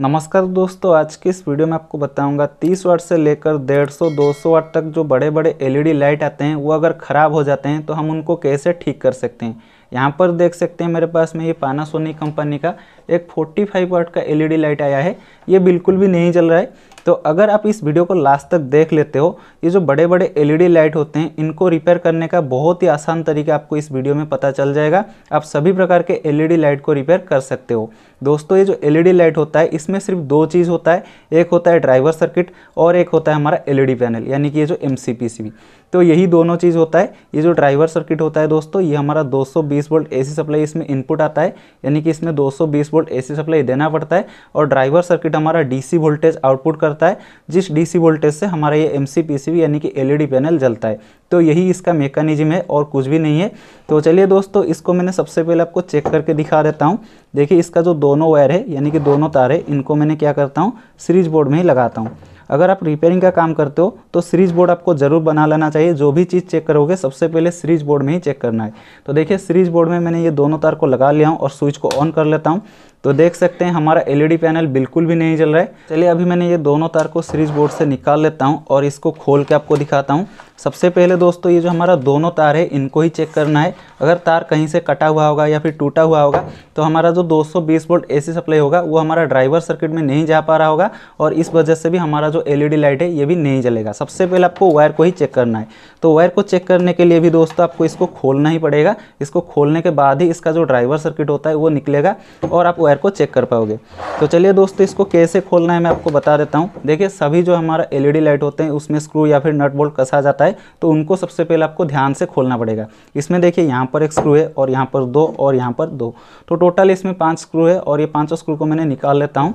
नमस्कार दोस्तों आज की इस वीडियो में आपको बताऊंगा 30 वाट से लेकर 150 200 वाट तक जो बड़े बड़े एलईडी लाइट आते हैं वो अगर ख़राब हो जाते हैं तो हम उनको कैसे ठीक कर सकते हैं यहाँ पर देख सकते हैं मेरे पास में ये पाना कंपनी का एक 45 वाट का एलईडी लाइट आया है ये बिल्कुल भी नहीं जल रहा है तो अगर आप इस वीडियो को लास्ट तक देख लेते हो ये जो बड़े बड़े एलईडी लाइट होते हैं इनको रिपेयर करने का बहुत ही आसान तरीका आपको इस वीडियो में पता चल जाएगा आप सभी प्रकार के एलईडी e लाइट को रिपेयर कर सकते हो दोस्तों ये जो एलईडी e लाइट होता है इसमें सिर्फ दो चीज़ होता है एक होता है ड्राइवर सर्किट और एक होता है हमारा एल पैनल e यानी कि ये जो एम तो यही दोनों चीज़ होता है ये जो ड्राइवर सर्किट होता है दोस्तों ये हमारा 220 वोल्ट ए सप्लाई इसमें इनपुट आता है यानी कि इसमें 220 वोल्ट ए सप्लाई देना पड़ता है और ड्राइवर सर्किट हमारा डीसी वोल्टेज आउटपुट कर करता है जिस डीसी वोल्टेज से हमारा ये एम यानी कि एलईडी पैनल e जलता है तो यही इसका मेकानिज्म है और कुछ भी नहीं है तो चलिए दोस्तों इसको मैंने सबसे पहले आपको चेक करके दिखा देता हूँ देखिए इसका जो दोनों वायर है यानी कि दोनों तार है इनको मैंने क्या करता हूँ सीरीज बोर्ड में ही लगाता हूँ अगर आप रिपेयरिंग का काम करते हो तो सीरीज बोर्ड आपको ज़रूर बना लेना चाहिए जो भी चीज़ चेक करोगे सबसे पहले सीरीज बोर्ड में ही चेक करना है तो देखिए सीरीज बोर्ड में मैंने ये दोनों तार को लगा लिया हूँ और स्विच को ऑन कर लेता हूँ तो देख सकते हैं हमारा एल पैनल e बिल्कुल भी नहीं जल रहा है चलिए अभी मैंने ये दोनों तार को सीरीज बोर्ड से निकाल लेता हूँ और इसको खोल के आपको दिखाता हूँ सबसे पहले दोस्तों ये जो हमारा दोनों तार है इनको ही चेक करना है अगर तार कहीं से कटा हुआ होगा या फिर टूटा हुआ होगा तो हमारा जो 220 वोल्ट एसी सप्लाई होगा वो हमारा ड्राइवर सर्किट में नहीं जा पा रहा होगा और इस वजह से भी हमारा जो एलईडी लाइट e है ये भी नहीं जलेगा सबसे पहले आपको वायर को ही चेक करना है तो वायर को चेक करने के लिए भी दोस्तों आपको इसको खोलना ही पड़ेगा इसको खोलने के बाद ही इसका जो ड्राइवर सर्किट होता है वो निकलेगा और आप वायर को चेक कर पाओगे तो चलिए दोस्तों इसको कैसे खोलना है मैं आपको बता देता हूँ देखिए सभी जो हमारा एल लाइट e होते हैं उसमें स्क्रू या फिर नट बोल्ट कसा जाता है है तो उनको सबसे पहले आपको ध्यान से खोलना पड़ेगा इसमें देखिए यहाँ पर एक स्क्रू है और यहाँ पर दो और यहाँ पर दो तो टोटल इसमें पाँच स्क्रू है और ये पाँचों स्क्रू को मैंने निकाल लेता हूँ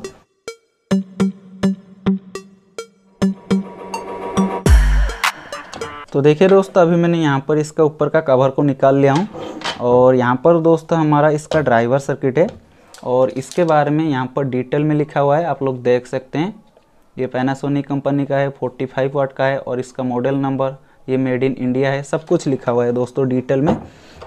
तो देखिए दोस्तों अभी मैंने यहाँ पर इसका ऊपर का कवर को निकाल लिया हूँ और यहाँ पर दोस्तों हमारा इसका ड्राइवर सर्किट है और इसके बारे में यहाँ पर डिटेल में लिखा हुआ है आप लोग देख सकते हैं ये पैनासोनिक कंपनी का है 45 वाट का है और इसका मॉडल नंबर ये मेड इन इंडिया है सब कुछ लिखा हुआ है दोस्तों डिटेल में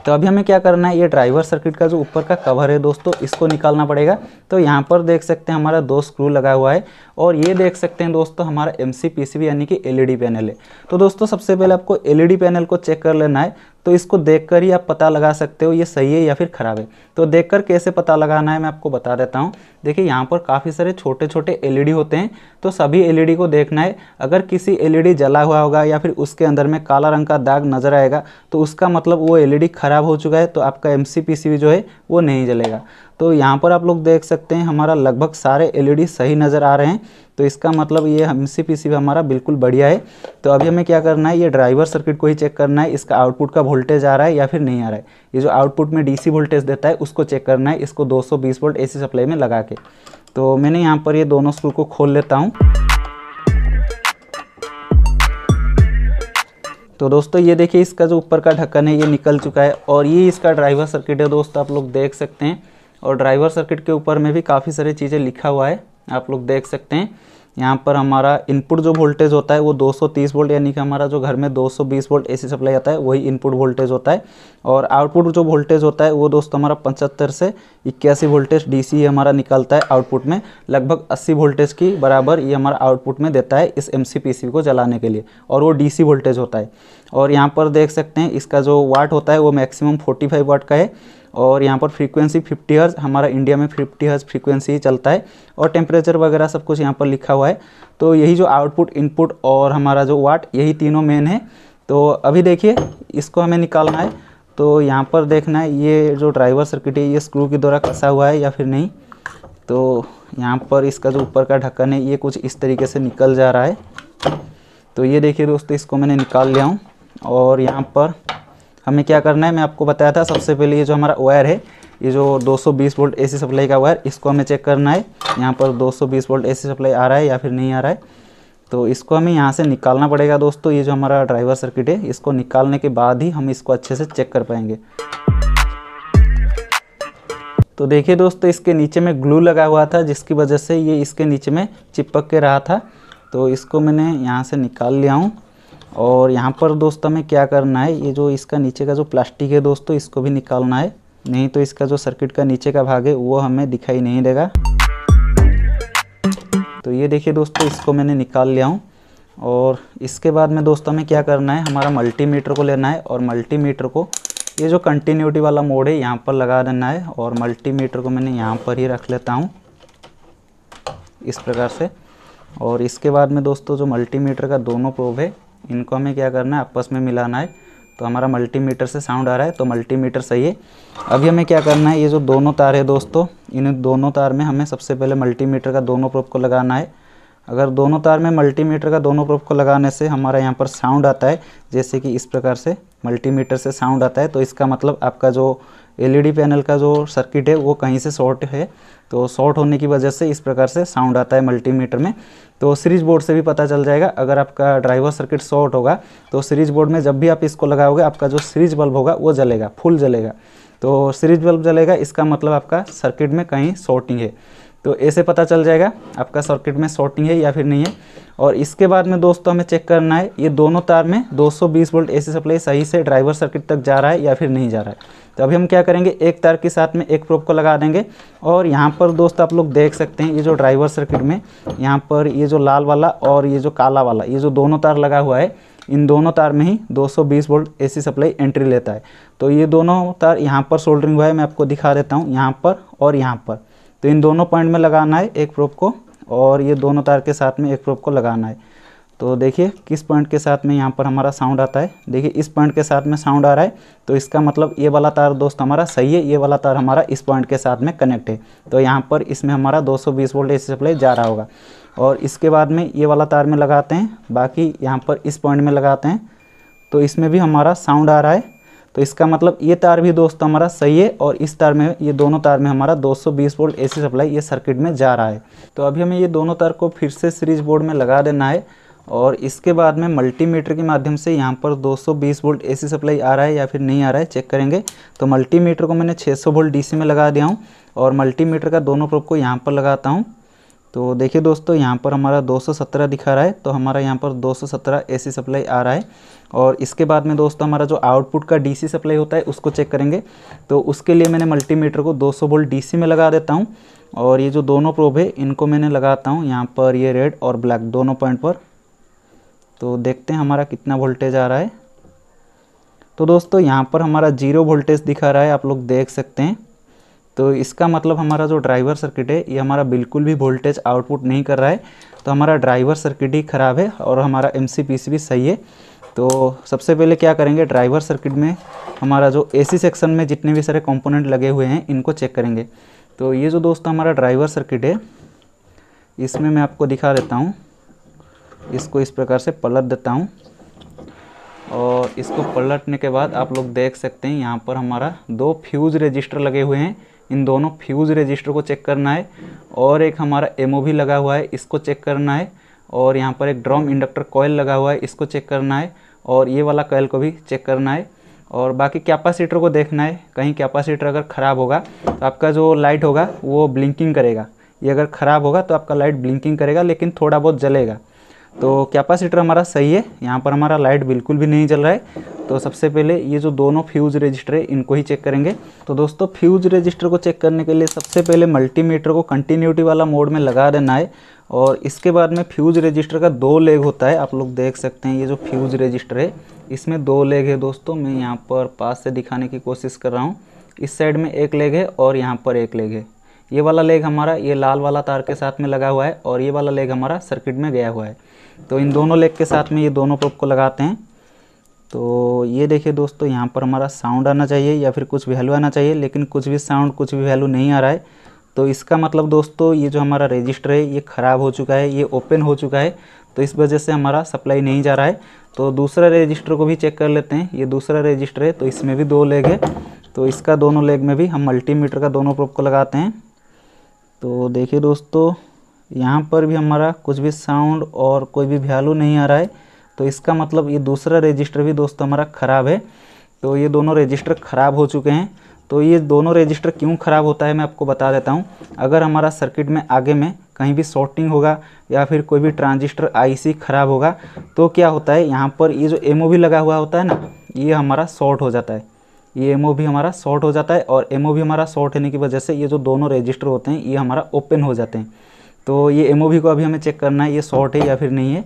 तो अभी हमें क्या करना है ये ड्राइवर सर्किट का जो ऊपर का कवर है दोस्तों इसको निकालना पड़ेगा तो यहाँ पर देख सकते हैं हमारा दो स्क्रू लगा हुआ है और ये देख सकते हैं दोस्तों हमारा एम सी यानी कि एलईडी पैनल e है तो दोस्तों सबसे पहले आपको एलईडी पैनल e को चेक कर लेना है तो इसको देखकर ही आप पता लगा सकते हो ये सही है या फिर ख़राब है तो देखकर कैसे पता लगाना है मैं आपको बता देता हूँ देखिए यहाँ पर काफ़ी सारे छोटे छोटे एलईडी होते हैं तो सभी एलईडी को देखना है अगर किसी एलईडी जला हुआ होगा या फिर उसके अंदर में काला रंग का दाग नज़र आएगा तो उसका मतलब वो एलईडी ख़राब हो चुका है तो आपका एम जो है वो नहीं जलेगा तो यहाँ पर आप लोग देख सकते हैं हमारा लगभग सारे एलईडी e सही नज़र आ रहे हैं तो इसका मतलब ये हम सी पी हमारा बिल्कुल बढ़िया है तो अभी हमें क्या करना है ये ड्राइवर सर्किट को ही चेक करना है इसका आउटपुट का वोल्टेज आ रहा है या फिर नहीं आ रहा है ये जो आउटपुट में डीसी वोल्टेज देता है उसको चेक करना है इसको 220 वोल्ट ए सप्लाई में लगा के तो मैंने यहाँ पर ये दोनों स्क्रू को खोल लेता हूँ तो दोस्तों ये देखिए इसका जो ऊपर का ढक्कन है ये निकल चुका है और ये इसका ड्राइवर सर्किट है दोस्तों आप लोग देख सकते हैं और ड्राइवर सर्किट के ऊपर में भी काफ़ी सारी चीज़ें लिखा हुआ है आप लोग देख सकते हैं यहाँ पर हमारा इनपुट जो वोल्टेज होता है वो 230 वोल्ट यानी कि हमारा जो घर में 220 वोल्ट एसी सप्लाई आता है वही इनपुट वोल्टेज होता है और आउटपुट जो वोल्टेज होता है वो दोस्तों हमारा पचहत्तर से इक्यासी वोल्टेज डीसी हमारा निकलता है आउटपुट में लगभग 80 वोल्टेज की बराबर ये हमारा आउटपुट में देता है इस एम को जलाने के लिए और वो डी वोल्टेज होता है और यहाँ पर देख सकते हैं इसका जो वाट होता है वो मैक्सिमम फोर्टी वाट का है और यहाँ पर फ्रीक्वेंसी 50 हर्ज हमारा इंडिया में 50 हर्ज फ्रीक्वेंसी ही चलता है और टेम्परेचर वगैरह सब कुछ यहाँ पर लिखा हुआ है तो यही जो आउटपुट इनपुट और हमारा जो वाट यही तीनों मेन है तो अभी देखिए इसको हमें निकालना है तो यहाँ पर देखना है ये जो ड्राइवर सर्किट है ये स्क्रू के द्वारा कसा हुआ है या फिर नहीं तो यहाँ पर इसका जो ऊपर का ढक्कन है ये कुछ इस तरीके से निकल जा रहा है तो ये देखिए दोस्तों इसको मैंने निकाल लिया हूँ और यहाँ पर हमें क्या करना है मैं आपको बताया था सबसे पहले ये जो हमारा वायर है ये जो 220 वोल्ट एसी सप्लाई का वायर इसको हमें चेक करना है यहाँ पर 220 वोल्ट एसी सप्लाई आ रहा है या फिर नहीं आ रहा है तो इसको हमें यहाँ से निकालना पड़ेगा दोस्तों ये जो हमारा ड्राइवर सर्किट है इसको निकालने के बाद ही हम इसको अच्छे से चेक कर पाएंगे तो देखिए दोस्तों इसके नीचे में ग्लू लगा हुआ था जिसकी वजह से ये इसके नीचे में चिपक के रहा था तो इसको मैंने यहाँ से निकाल लिया हूँ और यहाँ पर दोस्त हमें क्या करना है ये जो इसका नीचे का जो प्लास्टिक है दोस्तों इसको भी निकालना है नहीं तो इसका जो सर्किट का नीचे का भाग है वो हमें दिखाई नहीं देगा तो ये देखिए दोस्तों इसको मैंने निकाल लिया हूँ और इसके बाद में दोस्तों हमें क्या करना है हमारा मल्टीमीटर को लेना है और मल्टीमीटर को ये जो कंटिन्यूटी वाला मोड है यहाँ पर लगा देना है और मल्टीमीटर को मैंने यहाँ पर ही रख लेता हूँ इस प्रकार से और इसके बाद में दोस्तों जो मल्टीमीटर का दोनों प्रोब है इनको हमें क्या करना है आपस में मिलाना है तो हमारा मल्टीमीटर से साउंड आ रहा है तो मल्टीमीटर सही है अभी हमें क्या करना है ये जो दोनों तार है दोस्तों इन दोनों तार में हमें सबसे पहले मल्टीमीटर का दोनों प्रोप को लगाना है अगर दोनों तार में मल्टीमीटर का दोनों प्रोब को लगाने से हमारा यहाँ पर साउंड आता है जैसे कि इस प्रकार से मल्टीमीटर से साउंड आता है तो इसका मतलब आपका जो एलईडी पैनल e का जो सर्किट है वो कहीं से शॉर्ट है तो शॉर्ट होने की वजह से इस प्रकार से साउंड आता है मल्टीमीटर में तो सीरीज बोर्ड से भी पता चल जाएगा अगर आपका ड्राइवर सर्किट शॉर्ट होगा तो सीरीज बोर्ड में जब भी आप इसको लगाओगे आपका जो सीरीज बल्ब होगा वो जलेगा फुल जलेगा तो सीरीज बल्ब जलेगा इसका मतलब आपका सर्किट में कहीं शॉर्टिंग है तो ऐसे पता चल जाएगा आपका सर्किट में शॉर्टिंग है या फिर नहीं है और इसके बाद में दोस्तों हमें चेक करना है ये दोनों तार में 220 वोल्ट एसी सप्लाई सही से ड्राइवर सर्किट तक जा रहा है या फिर नहीं जा रहा है तो अभी हम क्या करेंगे एक तार के साथ में एक प्रोप को लगा देंगे और यहाँ पर दोस्त आप लोग देख सकते हैं ये जो ड्राइवर सर्किट में यहाँ पर ये जो लाल वाला और ये जो काला वाला ये जो दोनों तार लगा हुआ है इन दोनों तार में ही 220 वोल्ट एसी सप्लाई एंट्री लेता है तो ये दोनों तार यहाँ पर सोल्डरिंग हुआ है मैं आपको दिखा देता हूँ यहाँ पर और यहाँ पर तो इन दोनों पॉइंट में लगाना है एक प्रोप को और ये दोनों तार के साथ में एक प्रोप को लगाना है तो देखिए किस पॉइंट के साथ में यहाँ पर हमारा साउंड आता है देखिए इस पॉइंट के साथ में साउंड आ रहा है तो इसका मतलब ये वाला तार दोस्त हमारा सही है ये वाला तार हमारा इस पॉइंट के साथ में कनेक्ट है तो यहाँ पर इसमें हमारा 220 वोल्ट एसी सप्लाई जा रहा होगा और इसके बाद में ये वाला तार में लगाते हैं बाकी यहाँ पर इस पॉइंट में लगाते हैं तो इसमें भी हमारा साउंड आ रहा है तो इसका मतलब ये तार भी दोस्तों हमारा सही है और इस तार में ये दोनों तार में हमारा 220 वोल्ट एसी सप्लाई ये सर्किट में जा रहा है तो अभी हमें ये दोनों तार को फिर से सीरीज बोर्ड में लगा देना है और इसके बाद में मल्टीमीटर के माध्यम से यहाँ पर 220 वोल्ट एसी सप्लाई आ रहा है या फिर नहीं आ रहा है चेक करेंगे तो मल्टीमीटर को मैंने 600 वोल्ट डीसी में लगा दिया हूँ और मल्टीमीटर का दोनों प्रोप को यहाँ पर लगाता हूँ तो देखिए दोस्तों यहाँ पर हमारा 217 दिखा रहा है तो हमारा यहाँ पर 217 एसी सप्लाई आ रहा है और इसके बाद में दोस्तों हमारा जो आउटपुट का डीसी सप्लाई होता है उसको चेक करेंगे तो उसके लिए मैंने मल्टीमीटर को 200 सौ वोल्ट डी में लगा देता हूँ और ये जो दोनों प्रोब है इनको मैंने लगाता हूँ यहाँ पर ये रेड और ब्लैक दोनों पॉइंट पर तो देखते हैं हमारा कितना वोल्टेज आ रहा है तो दोस्तों यहाँ पर हमारा जीरो वोल्टेज दिखा रहा है आप लोग देख सकते हैं तो इसका मतलब हमारा जो ड्राइवर सर्किट है ये हमारा बिल्कुल भी वोल्टेज आउटपुट नहीं कर रहा है तो हमारा ड्राइवर सर्किट ही ख़राब है और हमारा एम भी सही है तो सबसे पहले क्या करेंगे ड्राइवर सर्किट में हमारा जो एसी सेक्शन में जितने भी सारे कंपोनेंट लगे हुए हैं इनको चेक करेंगे तो ये जो दोस्तों हमारा ड्राइवर सर्किट है इसमें मैं आपको दिखा देता हूँ इसको इस प्रकार से पलट देता हूँ और इसको पलटने के बाद आप लोग देख सकते हैं यहाँ पर हमारा दो फ्यूज़ रजिस्टर लगे हुए हैं इन दोनों फ्यूज़ रजिस्टर को चेक करना है और एक हमारा एम भी लगा हुआ है इसको चेक करना है और यहाँ पर एक ड्रम इंडक्टर कॉयल लगा हुआ है इसको चेक करना है और ये वाला कॉयल को भी चेक करना है और बाकी कैपासीटर को देखना है कहीं कैपासीटर अगर ख़राब होगा तो आपका जो लाइट होगा वो ब्लिंकिंग करेगा ये अगर ख़राब होगा तो आपका लाइट ब्लिंकिंग करेगा लेकिन थोड़ा बहुत जलेगा तो कैपेसिटर हमारा सही है यहाँ पर हमारा लाइट बिल्कुल भी नहीं जल रहा है तो सबसे पहले ये जो दोनों फ्यूज़ रजिस्टर है इनको ही चेक करेंगे तो दोस्तों फ्यूज़ रजिस्टर को चेक करने के लिए सबसे पहले मल्टीमीटर को कंटिन्यूटी वाला मोड में लगा देना है और इसके बाद में फ्यूज़ रजिस्टर का दो लेग होता है आप लोग देख सकते हैं ये जो फ्यूज़ रजिस्टर है इसमें दो लेग है दोस्तों मैं यहाँ पर पास से दिखाने की कोशिश कर रहा हूँ इस साइड में एक लेग है और यहाँ पर एक लेग है ये वाला लेग हमारा ये लाल वाला तार के साथ में लगा हुआ है और ये वाला लेग हमारा सर्किट में गया हुआ है तो इन दोनों लेग के साथ में ये दोनों प्रोप को लगाते हैं तो ये देखिए दोस्तों यहाँ पर हमारा साउंड आना चाहिए या फिर कुछ वैल्यू आना चाहिए लेकिन कुछ भी साउंड कुछ भी वैल्यू नहीं आ रहा है तो इसका मतलब दोस्तों ये जो हमारा रजिस्टर है ये ख़राब हो चुका है ये ओपन हो चुका है तो इस वजह से हमारा सप्लाई नहीं जा रहा है तो दूसरा रजिस्टर को भी चेक कर लेते हैं ये दूसरा रजिस्टर है तो इसमें भी दो लेग है तो इसका दोनों लेग में भी हम मल्टीमीटर का दोनों प्रोप को लगाते हैं तो देखिए दोस्तों यहाँ पर भी हमारा कुछ भी साउंड और कोई भी वैल्यू नहीं आ रहा है तो इसका मतलब ये दूसरा रजिस्टर भी दोस्तों हमारा ख़राब है तो ये दोनों रजिस्टर ख़राब हो चुके हैं तो ये दोनों रजिस्टर क्यों ख़राब होता है मैं आपको बता देता हूँ अगर हमारा सर्किट में आगे में कहीं भी शॉर्टिंग होगा या फिर कोई भी ट्रांजिस्टर आईसी ख़राब होगा तो क्या होता है यहाँ पर ये जो एम भी लगा हुआ होता है ना ये हमारा शॉर्ट हो जाता है ये एम भी हमारा शॉर्ट हो जाता है और एम भी हमारा शॉर्ट होने की वजह से ये जो दोनों रजिस्टर होते हैं ये हमारा ओपन हो जाते हैं तो ये एम को अभी हमें चेक करना है ये शॉर्ट है या फिर नहीं है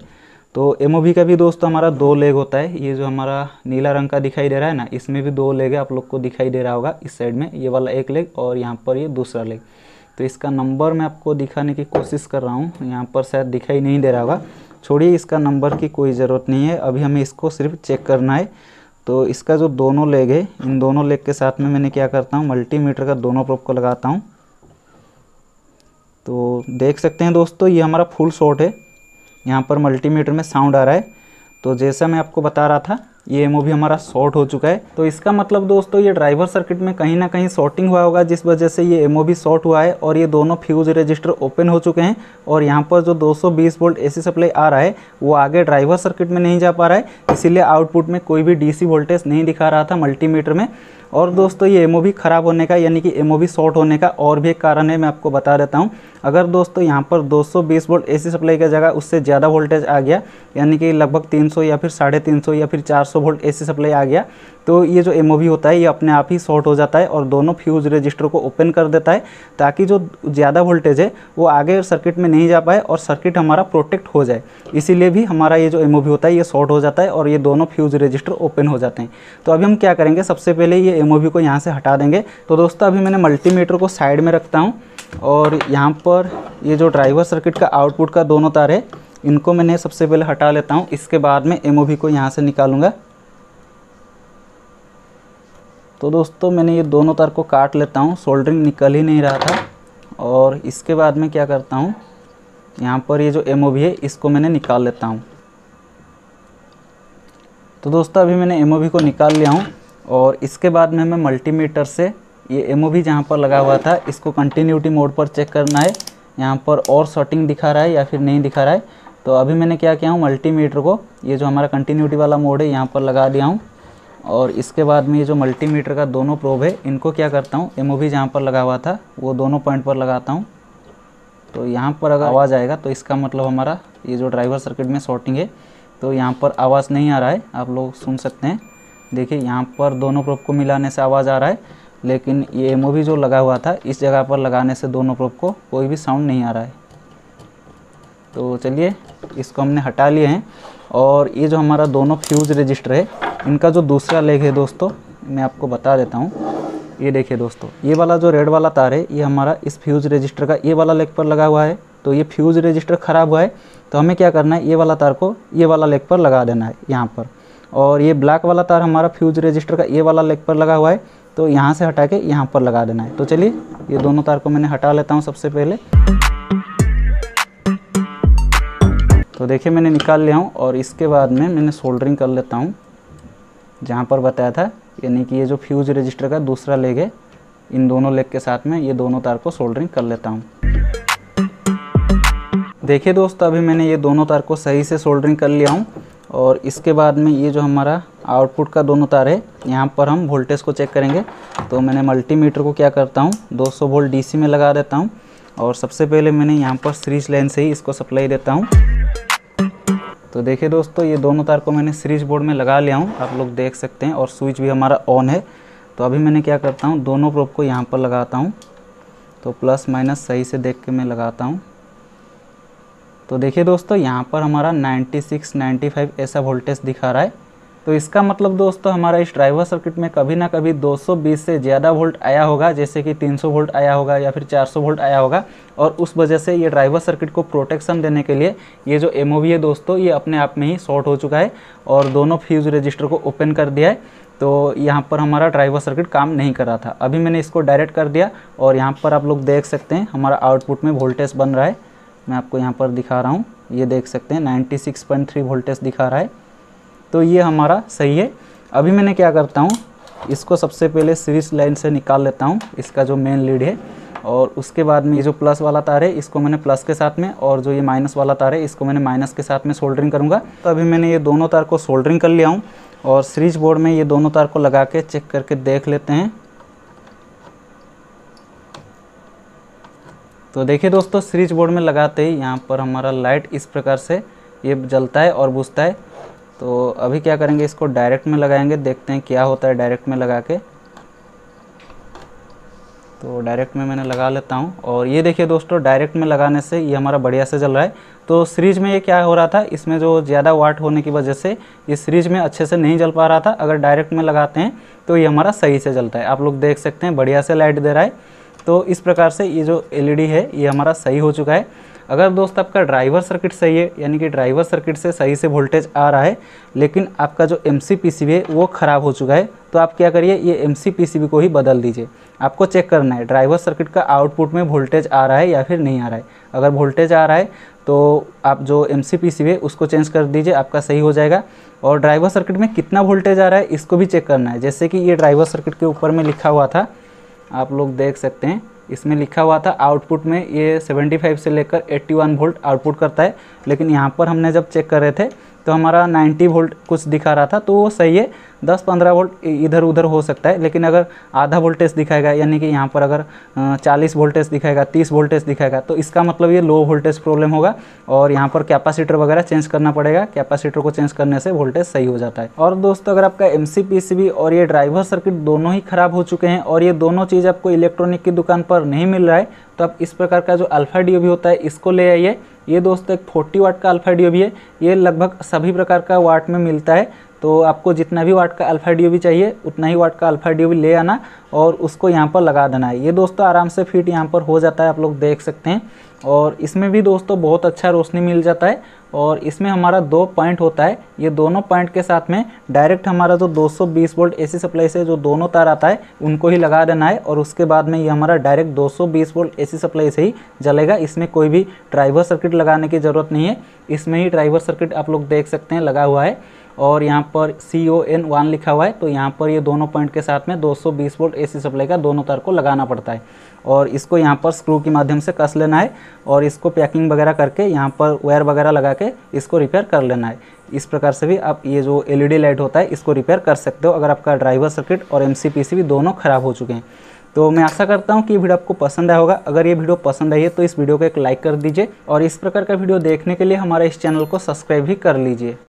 तो एम का भी दोस्तों हमारा दो लेग होता है ये जो हमारा नीला रंग का दिखाई दे रहा है ना इसमें भी दो लेग है आप लोग को दिखाई दे रहा होगा इस साइड में ये वाला एक लेग और यहाँ पर ये दूसरा लेग तो इसका नंबर मैं आपको दिखाने की कोशिश कर रहा हूँ यहाँ पर शायद दिखाई नहीं दे रहा होगा छोड़िए इसका नंबर की कोई ज़रूरत नहीं है अभी हमें इसको सिर्फ चेक करना है तो इसका जो दोनों लेग है इन दोनों लेग के साथ में मैंने क्या करता हूँ मल्टीमीटर का दोनों प्रोप को लगाता हूँ तो देख सकते हैं दोस्तों ये हमारा फुल शॉट है यहाँ पर मल्टीमीटर में साउंड आ रहा है तो जैसा मैं आपको बता रहा था ये एमओ भी हमारा शॉर्ट हो चुका है तो इसका मतलब दोस्तों ये ड्राइवर सर्किट में कहीं ना कहीं शॉर्टिंग हुआ होगा जिस वजह से ये एमओ भी शॉर्ट हुआ है और ये दोनों फ्यूज रजिस्टर ओपन हो चुके हैं और यहाँ पर जो 220 वोल्ट एसी सप्लाई आ रहा है वो आगे ड्राइवर सर्किट में नहीं जा पा रहा है इसीलिए आउटपुट में कोई भी डी वोल्टेज नहीं दिखा रहा था मल्टीमीटर में और दोस्तों ये एम ख़राब होने का यानी कि एम शॉर्ट होने का और भी एक कारण है मैं आपको बता देता हूँ अगर दोस्तों यहाँ पर 220 वोल्ट एसी सप्लाई की जगह उससे ज़्यादा वोल्टेज आ गया यानी कि लगभग 300 या फिर साढ़े तीन या फिर 400 वोल्ट एसी सप्लाई आ गया तो ये जो एम होता है ये अपने आप ही शॉर्ट हो जाता है और दोनों फ्यूज रजिस्टर को ओपन कर देता है ताकि जो ज़्यादा वोल्टेज है वो आगे सर्किट में नहीं जा पाए और सर्किट हमारा प्रोटेक्ट हो जाए इसीलिए भी हमारा ये जो एम होता है ये शॉर्ट हो जाता है और ये दोनों फ्यूज रजिस्टर ओपन हो जाते हैं तो अभी हम क्या करेंगे सबसे पहले ये एम को यहाँ से हटा देंगे तो दोस्तों अभी मैंने मल्टीमीटर को साइड में रखता हूँ और यहाँ पर ये जो ड्राइवर सर्किट का आउटपुट का दोनों तार है इनको मैंने सबसे पहले हटा लेता हूँ इसके बाद में एम को यहाँ से निकालूंगा तो दोस्तों मैंने ये दोनों तार को काट लेता हूँ सोल्डरिंग निकल ही नहीं रहा था और इसके बाद में क्या करता हूँ यहाँ पर ये जो एम है इसको मैंने निकाल लेता हूँ तो दोस्तों अभी मैंने एम को निकाल लिया हूँ और इसके बाद में मैं मल्टीमीटर से ये एम ओ जहाँ पर लगा हुआ था इसको कंटिन्यूटी मोड पर चेक करना है यहाँ पर और शॉर्टिंग दिखा रहा है या फिर नहीं दिखा रहा है तो अभी मैंने क्या किया हूँ मल्टीमीटर को ये जो हमारा कंटिन्यूटी वाला मोड है यहाँ पर लगा दिया हूँ और इसके बाद में ये जो मल्टीमीटर का दोनों प्रोब है इनको क्या करता हूँ एम ओ जहाँ पर लगा हुआ था वो दोनों पॉइंट पर लगाता हूँ तो यहाँ पर अगर आवाज़ आएगा तो इसका मतलब हमारा ये जो ड्राइवर सर्किट में शॉर्टिंग है तो यहाँ पर आवाज़ नहीं आ रहा है आप लोग सुन सकते हैं देखिए यहाँ पर दोनों प्रोप को मिलाने से आवाज़ आ रहा है लेकिन ये एम जो लगा हुआ था इस जगह पर लगाने से दोनों प्रोप को कोई भी साउंड नहीं आ रहा है तो चलिए इसको हमने हटा लिए हैं और ये जो हमारा दोनों फ्यूज़ रजिस्टर है इनका जो दूसरा लेग है दोस्तों मैं आपको बता देता हूँ ये देखिए दोस्तों ये वाला जो रेड वाला तार है ये हमारा इस फ्यूज़ रजिस्टर का ये वाला लेग पर लगा हुआ है तो ये फ्यूज़ रजिस्टर ख़राब हुआ है तो हमें क्या करना है ये वाला तार को ये वाला लेग पर लगा देना है यहाँ पर और ये ब्लैक वाला तार हमारा फ्यूज़ रजिस्टर का ये वाला लेग पर लगा हुआ है तो यहाँ से हटा के यहाँ पर लगा देना है तो चलिए ये दोनों तार को मैंने हटा लेता हूँ सबसे पहले तो देखिए मैंने निकाल लिया हूँ और इसके बाद में मैंने सोल्डरिंग कर लेता हूँ जहाँ पर बताया था यानी कि ये जो फ्यूज रजिस्टर का दूसरा लेग है इन दोनों लेग के साथ में ये दोनों तार को सोल्डरिंग कर लेता हूँ देखिए दोस्तों अभी मैंने ये दोनों तार को सही से सोल्डरिंग कर लिया हूँ और इसके बाद में ये जो हमारा आउटपुट का दोनों तार है यहाँ पर हम वोल्टेज को चेक करेंगे तो मैंने मल्टीमीटर को क्या करता हूँ 200 वोल्ट डी में लगा देता हूँ और सबसे पहले मैंने यहाँ पर सीरीज लाइन से ही इसको सप्लाई देता हूँ तो देखिए दोस्तों ये दोनों तार को मैंने सीरीज बोर्ड में लगा लिया हूँ आप लोग देख सकते हैं और स्विच भी हमारा ऑन है तो अभी मैंने क्या करता हूँ दोनों प्रोप को यहाँ पर लगाता हूँ तो प्लस माइनस सही से देख के मैं लगाता हूँ तो देखिए दोस्तों यहाँ पर हमारा 96, 95 ऐसा वोल्टेज दिखा रहा है तो इसका मतलब दोस्तों हमारा इस ड्राइवर सर्किट में कभी ना कभी 220 से ज़्यादा वोल्ट आया होगा जैसे कि 300 वोल्ट आया होगा या फिर 400 वोल्ट आया होगा और उस वजह से ये ड्राइवर सर्किट को प्रोटेक्शन देने के लिए ये जो एम है दोस्तों ये अपने आप में ही शॉर्ट हो चुका है और दोनों फ्यूज़ रजिस्टर को ओपन कर दिया है तो यहाँ पर हमारा ड्राइवर सर्किट काम नहीं कर रहा था अभी मैंने इसको डायरेक्ट कर दिया और यहाँ पर आप लोग देख सकते हैं हमारा आउटपुट में वोल्टेज बन रहा है मैं आपको यहाँ पर दिखा रहा हूँ ये देख सकते हैं 96.3 वोल्टेज दिखा रहा है तो ये हमारा सही है अभी मैंने क्या करता हूँ इसको सबसे पहले सीरीज लाइन से निकाल लेता हूँ इसका जो मेन लीड है और उसके बाद में ये जो प्लस वाला तार है इसको मैंने प्लस के साथ में और जो ये माइनस वाला तार है इसको मैंने माइनस के साथ में सोल्डरिंग करूँगा तो अभी मैंने ये दोनों तार को सोल्डरिंग कर लिया हूँ और सीरीज बोर्ड में ये दोनों तार को लगा के चेक करके देख लेते हैं तो देखिए दोस्तों सीरीज बोर्ड में लगाते ही यहाँ पर हमारा लाइट इस प्रकार से ये जलता है और बुझता है तो अभी क्या करेंगे इसको डायरेक्ट में लगाएंगे देखते हैं क्या होता है डायरेक्ट में लगा के तो डायरेक्ट में मैंने लगा लेता हूँ और ये देखिए दोस्तों डायरेक्ट में लगाने से ये हमारा बढ़िया से चल रहा है तो सीरीज में ये क्या हो रहा था इसमें जो ज़्यादा वाट होने की वजह से ये सीरीज में अच्छे से नहीं जल पा रहा था अगर डायरेक्ट में लगाते हैं तो ये हमारा सही से जलता है आप लोग देख सकते हैं बढ़िया से लाइट दे रहा है तो इस प्रकार से ये जो एल है ये हमारा सही हो चुका है अगर दोस्त आपका ड्राइवर सर्किट सही है यानी कि ड्राइवर सर्किट से सही से वोल्टेज आ रहा है लेकिन आपका जो एम है वो ख़राब हो चुका है तो आप क्या करिए ये एम को ही बदल दीजिए आपको चेक करना है ड्राइवर सर्किट का आउटपुट में वोल्टेज आ रहा है या फिर नहीं आ रहा है अगर वोल्टेज आ रहा है तो आप जो एम है उसको चेंज कर दीजिए आपका सही हो जाएगा और ड्राइवर सर्किट में कितना वोल्टेज आ रहा है इसको भी चेक करना है जैसे कि ये ड्राइवर सर्किट के ऊपर में लिखा हुआ था आप लोग देख सकते हैं इसमें लिखा हुआ था आउटपुट में ये 75 से लेकर 81 वोल्ट आउटपुट करता है लेकिन यहाँ पर हमने जब चेक कर रहे थे तो हमारा 90 वोल्ट कुछ दिखा रहा था तो वो सही है 10-15 वोल्ट इधर उधर हो सकता है लेकिन अगर आधा वोल्टेज दिखाएगा यानी कि यहाँ पर अगर 40 वोल्टेज दिखाएगा 30 वोल्टेज दिखाएगा तो इसका मतलब ये लो वोल्टेज प्रॉब्लम होगा और यहाँ पर कैपेसिटर वगैरह चेंज करना पड़ेगा कैपेसिटर को चेंज करने से वोल्टेज सही हो जाता है और दोस्तों अगर आपका एम सी और ये ड्राइवर सर्किट दोनों ही खराब हो चुके हैं और ये दोनों चीज़ आपको इलेक्ट्रॉनिक की दुकान पर नहीं मिल रहा है तो आप इस प्रकार का जो अल्फा डी होता है इसको ले आइए ये दोस्तों एक 40 वाट का अल्फा रेडियो भी है ये लगभग सभी प्रकार का वाट में मिलता है तो आपको जितना भी वाट का अल्फ़ा डी भी चाहिए उतना ही वाट का अल्फ़ा डी ले आना और उसको यहाँ पर लगा देना है ये दोस्तों आराम से फिट यहाँ पर हो जाता है आप लोग देख सकते हैं और इसमें भी दोस्तों बहुत अच्छा रोशनी मिल जाता है और इसमें हमारा दो पॉइंट होता है ये दोनों पॉइंट के साथ में डायरेक्ट हमारा जो 220 वोल्ट एसी सप्लाई से जो दोनों तार आता है उनको ही लगा देना है और उसके बाद में ये हमारा डायरेक्ट 220 वोल्ट एसी सप्लाई से ही जलेगा इसमें कोई भी ड्राइवर सर्किट लगाने की ज़रूरत नहीं है इसमें ही ड्राइवर सर्किट आप लोग देख सकते हैं लगा हुआ है और यहाँ पर सी ओ एन वन लिखा हुआ है तो यहाँ पर ये दोनों पॉइंट के साथ में 220 वोल्ट एसी सप्लाई का दोनों तार को लगाना पड़ता है और इसको यहाँ पर स्क्रू के माध्यम से कस लेना है और इसको पैकिंग वगैरह करके यहाँ पर वायर वगैरह लगा के इसको रिपेयर कर लेना है इस प्रकार से भी आप ये जो एल लाइट e होता है इसको रिपेयर कर सकते हो अगर आपका ड्राइवर सर्किट और एम भी दोनों ख़राब हो चुके हैं तो मैं आशा करता हूँ कि ये वीडियो आपको पसंद आया होगा अगर ये वीडियो पसंद आई है तो इस वीडियो को एक लाइक कर दीजिए और इस प्रकार का वीडियो देखने के लिए हमारे इस चैनल को सब्सक्राइब भी कर लीजिए